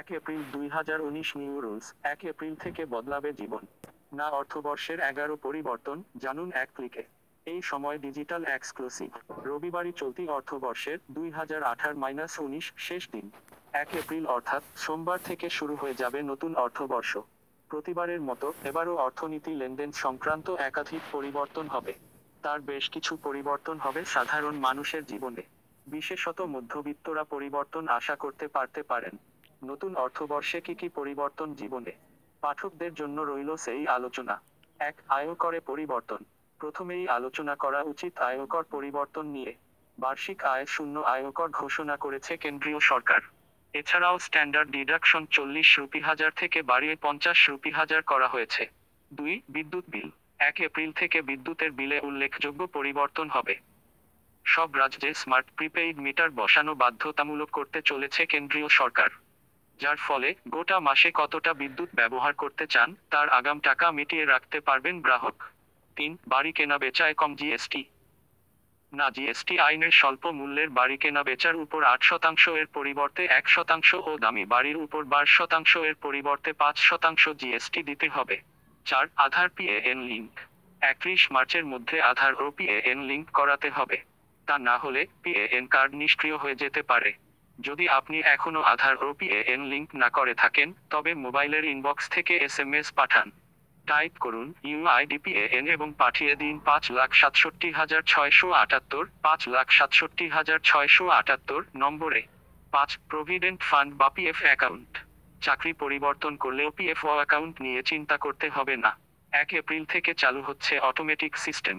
এক এপ্রিল দুই হাজার উনিশ নিউ রুলস এক এপ্রিল থেকে বদলাবে জীবন না অর্থবর্ষের এগারো পরিবর্তন জানুন এক ক্লিকে এই সময় ডিজিটাল এক্সক্লুসিভ রবিবারই চলতি অর্থবর্ষের দুই হাজার আঠার মাইনাস উনিশ শেষ দিন এক এপ্রিল অর্থাৎ সোমবার থেকে শুরু হয়ে যাবে নতুন অর্থবর্ষ প্রতিবারের মতো এবারও অর্থনীতি লেনদেন সংক্রান্ত একাধিক পরিবর্তন হবে তার বেশ কিছু পরিবর্তন হবে সাধারণ মানুষের জীবনে বিশেষত মধ্যবিত্তরা পরিবর্তন আশা করতে পারতে পারেন নতুন অর্থবর্ষে কি কি পরিবর্তন জীবনে পাঠকদের জন্য রইল সেই আলোচনা এক আয়করে পরিবর্তন প্রথমেই আলোচনা করা উচিত আয়কর পরিবর্তন নিয়ে বার্ষিক আয় শূন্য আয়কর ঘোষণা করেছে কেন্দ্রীয় সরকার এছাড়াও স্ট্যান্ডার্ড ডিডাকশন চল্লিশ রুপি হাজার থেকে বাড়িয়ে পঞ্চাশ রুপি হাজার করা হয়েছে দুই বিদ্যুৎ বিল এক এপ্রিল থেকে বিদ্যুতের বিলে উল্লেখযোগ্য পরিবর্তন হবে সব রাজ্যে স্মার্ট প্রিপেইড মিটার বসানো বাধ্যতামূলক করতে চলেছে কেন্দ্রীয় সরকার যার ফলে গোটা মাসে কতটা বিদ্যুৎ ব্যবহার করতে চান তার আগাম টাকা মিটিয়ে রাখতে পারবেন গ্রাহক তিন বাড়ি কেনা বেচায় কম জিএসটি না জিএসটি আইনের স্বল্প মূল্যের বাড়ি কেনা বেচার উপর আট শতাংশ এর পরিবর্তে এক শতাংশ ও দামি বাড়ির উপর বার শতাংশ এর পরিবর্তে পাঁচ শতাংশ জিএসটি দিতে হবে চার আধার পিএএন লিঙ্ক একত্রিশ মার্চের মধ্যে আধার ও পিএএন লিঙ্ক করাতে হবে তা না হলে পিএএন কার্ড নিষ্ক্রিয় হয়ে যেতে পারে যদি আপনি এখনও আধার ও পিএএন লিঙ্ক না করে থাকেন তবে মোবাইলের ইনবক্স থেকে এসএমএস পাঠান টাইপ করুন ইউআইডিপিএএন এবং পাঠিয়ে দিন পাঁচ লাখ সাতষট্টি হাজার ছয়শো আটাত্তর পাঁচ লাখ সাতষট্টি হাজার ছয়শো আটাত্তর নম্বরে পাঁচ প্রভিডেন্ট ফান্ড বা পিএফ অ্যাকাউন্ট চাকরি পরিবর্তন করলেও পিএফও অ্যাকাউন্ট নিয়ে চিন্তা করতে হবে না এক এপ্রিল থেকে চালু হচ্ছে অটোমেটিক সিস্টেম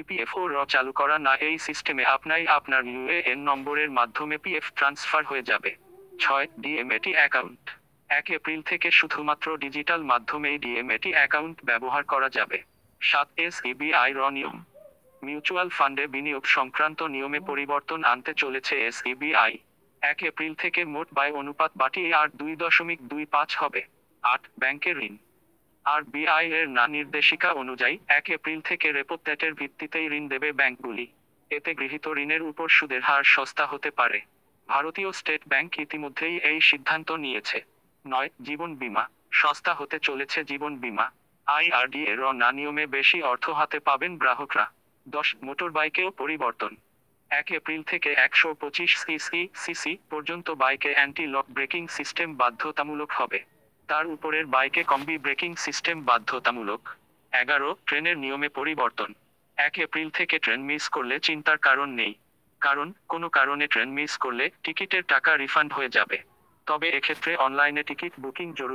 ইপিএফও e র চালু করা না এই সিস্টেমে আপনাই আপনার ইউএএন নম্বরের মাধ্যমে পিএফ ট্রান্সফার হয়ে যাবে ছয় ডিএমএটি অ্যাকাউন্ট এক এপ্রিল থেকে শুধুমাত্র ডিজিটাল মাধ্যমেই ডিএমএটি অ্যাকাউন্ট ব্যবহার করা যাবে সাত এস ইবিআই e র নিয়ম মিউচুয়াল ফান্ডে বিনিয়োগ সংক্রান্ত নিয়মে পরিবর্তন আনতে চলেছে এস ইবিআই e এক এপ্রিল থেকে মোট ব্যয় অনুপাত বাটি আর দুই দশমিক দুই পাঁচ হবে আট ব্যাংকের ঋণ আরবিআই এর না নির্দেশিকা অনুযায়ী এক এপ্রিল থেকে রেপো ভিত্তিতেই ঋণ দেবে ব্যাংকগুলি এতে গৃহীত ঋণের উপর সুদের হার সস্তা হতে পারে ভারতীয় স্টেট ব্যাংক ইতিমধ্যেই এই সিদ্ধান্ত নিয়েছে নয় জীবন বিমা সস্তা হতে চলেছে জীবন বিমা আইআরডি এর না নিয়মে বেশি অর্থ হাতে পাবেন গ্রাহকরা দশ মোটর বাইকেও পরিবর্তন এক এপ্রিল থেকে একশো পঁচিশ সিসি সিসি পর্যন্ত বাইকে অ্যান্টি লক ব্রেকিং সিস্টেম বাধ্যতামূলক হবে তার উপরের বাইকে কম্বি ব্রেকিং সিস্টেম বাধ্যতামূলক এগারো ট্রেনের নিয়মে পরিবর্তন এক এপ্রিল থেকে ট্রেন মিস করলে চিন্তার কারণ নেই কারণ কোনো কারণে ট্রেন মিস করলে টিকিটের টাকা রিফান্ড হয়ে যাবে তবে এক্ষেত্রে অনলাইনে টিকিট বুকিং জরুরি